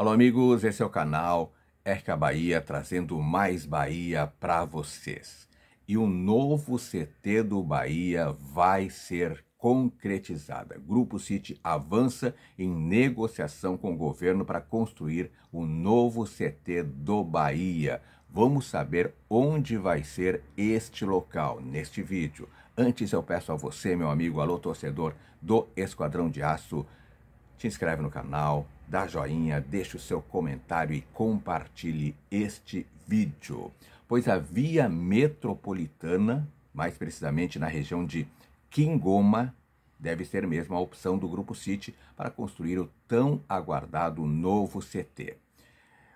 Alô, amigos, esse é o canal Erca Bahia trazendo mais Bahia para vocês. E o um novo CT do Bahia vai ser concretizado. Grupo City avança em negociação com o governo para construir o um novo CT do Bahia. Vamos saber onde vai ser este local neste vídeo. Antes eu peço a você, meu amigo, alô torcedor do Esquadrão de Aço, te inscreve no canal, dá joinha, deixe o seu comentário e compartilhe este vídeo, pois a via metropolitana, mais precisamente na região de Quingoma, deve ser mesmo a opção do Grupo City para construir o tão aguardado novo CT.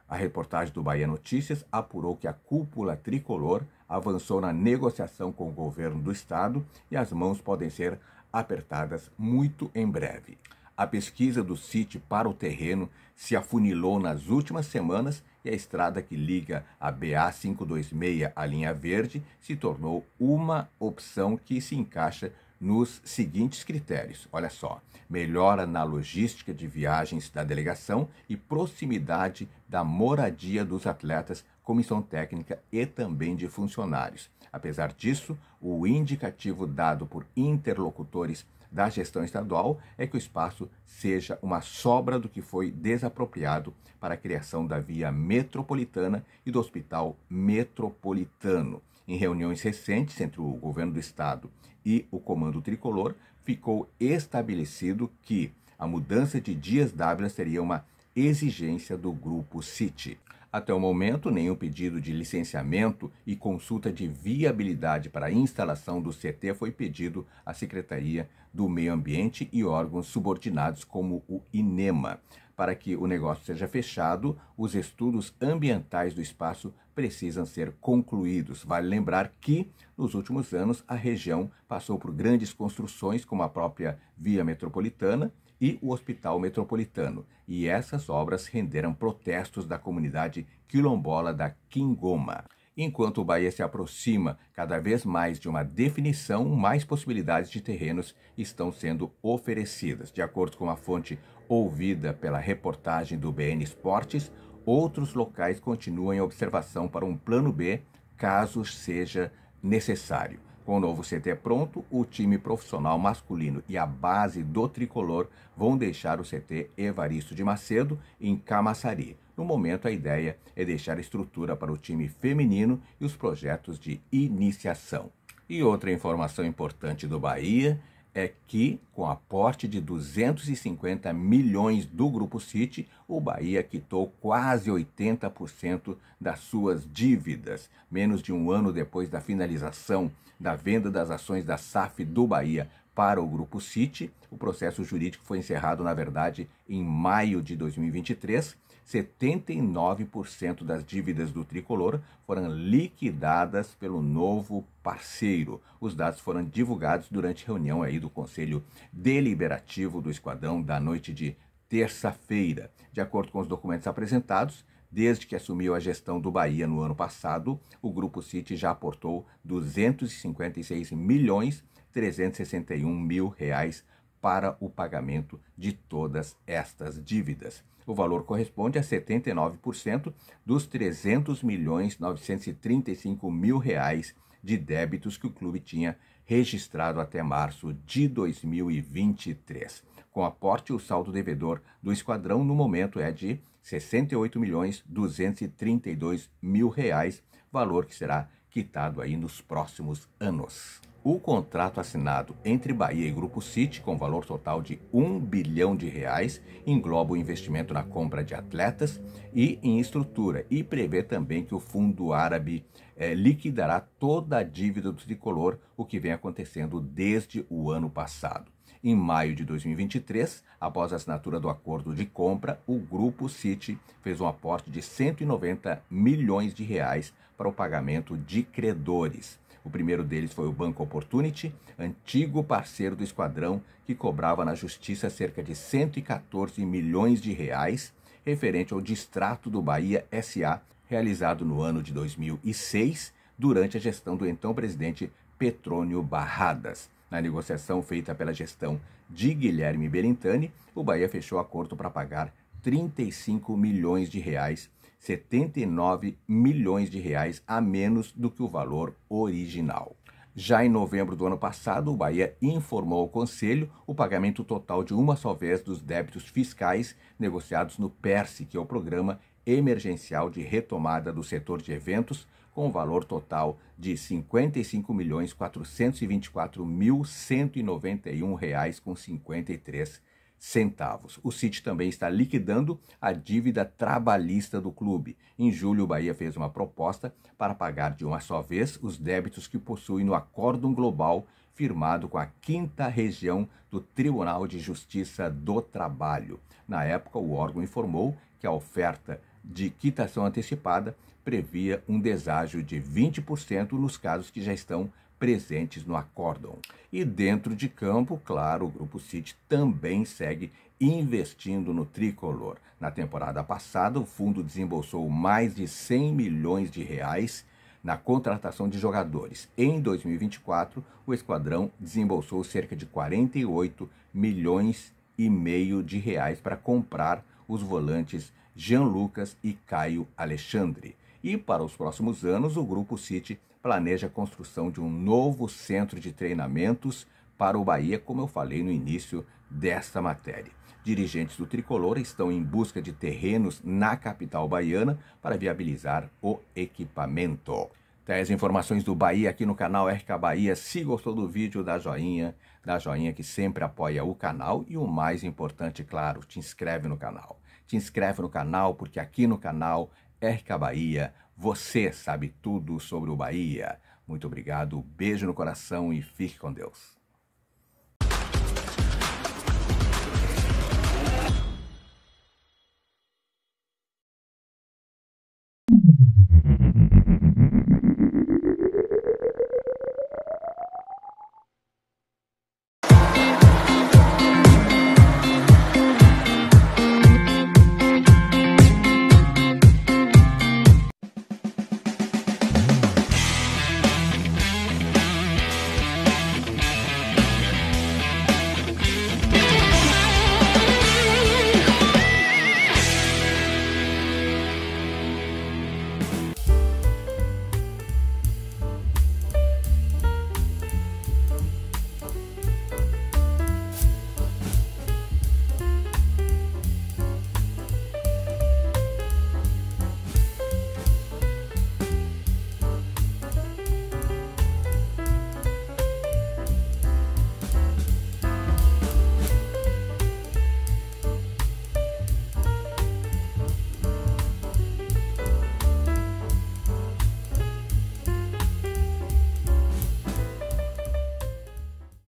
A reportagem do Bahia Notícias apurou que a cúpula tricolor avançou na negociação com o governo do estado e as mãos podem ser apertadas muito em breve. A pesquisa do sítio para o terreno se afunilou nas últimas semanas e a estrada que liga a BA 526 à linha verde se tornou uma opção que se encaixa nos seguintes critérios. Olha só: melhora na logística de viagens da delegação e proximidade da moradia dos atletas, comissão técnica e também de funcionários. Apesar disso, o indicativo dado por interlocutores da gestão estadual é que o espaço seja uma sobra do que foi desapropriado para a criação da via metropolitana e do hospital metropolitano. Em reuniões recentes entre o governo do estado e o comando tricolor, ficou estabelecido que a mudança de dias Dávila seria uma exigência do grupo City. Até o momento, nenhum pedido de licenciamento e consulta de viabilidade para a instalação do CT foi pedido à Secretaria do Meio Ambiente e órgãos subordinados como o INEMA. Para que o negócio seja fechado, os estudos ambientais do espaço precisam ser concluídos. Vale lembrar que, nos últimos anos, a região passou por grandes construções, como a própria Via Metropolitana, e o Hospital Metropolitano, e essas obras renderam protestos da comunidade quilombola da Quingoma. Enquanto o Bahia se aproxima cada vez mais de uma definição, mais possibilidades de terrenos estão sendo oferecidas. De acordo com a fonte ouvida pela reportagem do BN Esportes, outros locais continuam em observação para um plano B, caso seja necessário. Com o novo CT é pronto, o time profissional masculino e a base do tricolor vão deixar o CT Evaristo de Macedo em Camaçari. No momento, a ideia é deixar estrutura para o time feminino e os projetos de iniciação. E outra informação importante do Bahia é que, com aporte de 250 milhões do Grupo City, o Bahia quitou quase 80% das suas dívidas, menos de um ano depois da finalização da venda das ações da SAF do Bahia para o Grupo City. O processo jurídico foi encerrado, na verdade, em maio de 2023 79% das dívidas do tricolor foram liquidadas pelo novo parceiro. Os dados foram divulgados durante reunião aí do Conselho Deliberativo do Esquadrão da noite de terça-feira. De acordo com os documentos apresentados, Desde que assumiu a gestão do Bahia no ano passado, o Grupo City já aportou 256 milhões 361 mil reais para o pagamento de todas estas dívidas. O valor corresponde a 79% dos 300 milhões 935 mil reais de débitos que o clube tinha registrado até março de 2023. Com aporte, o saldo devedor do esquadrão no momento é de 68 milhões 232 mil reais, valor que será quitado aí nos próximos anos o contrato assinado entre Bahia e Grupo City, com valor total de 1 bilhão de reais, engloba o investimento na compra de atletas e em estrutura e prevê também que o fundo árabe é, liquidará toda a dívida do tricolor, o que vem acontecendo desde o ano passado. Em maio de 2023, após a assinatura do acordo de compra, o Grupo City fez um aporte de 190 milhões de reais para o pagamento de credores. O primeiro deles foi o Banco Opportunity, antigo parceiro do esquadrão, que cobrava na justiça cerca de 114 milhões de reais referente ao distrato do Bahia SA, realizado no ano de 2006, durante a gestão do então presidente Petrônio Barradas. Na negociação feita pela gestão de Guilherme Berintani, o Bahia fechou acordo para pagar 35 milhões de reais 79 milhões de reais a menos do que o valor original. Já em novembro do ano passado, o Bahia informou ao Conselho o pagamento total de uma só vez dos débitos fiscais negociados no PERSE, que é o Programa Emergencial de Retomada do Setor de Eventos, com valor total de R$ 55.424.191,53 centavos. O City também está liquidando a dívida trabalhista do clube. Em julho, o Bahia fez uma proposta para pagar de uma só vez os débitos que possui no acórdão global firmado com a quinta região do Tribunal de Justiça do Trabalho. Na época, o órgão informou que a oferta de quitação antecipada previa um deságio de 20% nos casos que já estão presentes no acórdão. E dentro de campo, claro, o Grupo City também segue investindo no tricolor. Na temporada passada, o fundo desembolsou mais de 100 milhões de reais na contratação de jogadores. Em 2024, o esquadrão desembolsou cerca de 48 milhões e meio de reais para comprar os volantes Jean Lucas e Caio Alexandre. E para os próximos anos, o Grupo City planeja a construção de um novo centro de treinamentos para o Bahia, como eu falei no início desta matéria. Dirigentes do tricolor estão em busca de terrenos na capital baiana para viabilizar o equipamento. Tá as informações do Bahia aqui no canal RK Bahia. Se gostou do vídeo, dá joinha, dá joinha que sempre apoia o canal e o mais importante, claro, te inscreve no canal. Te inscreve no canal porque aqui no canal RK Bahia você sabe tudo sobre o Bahia. Muito obrigado, beijo no coração e fique com Deus.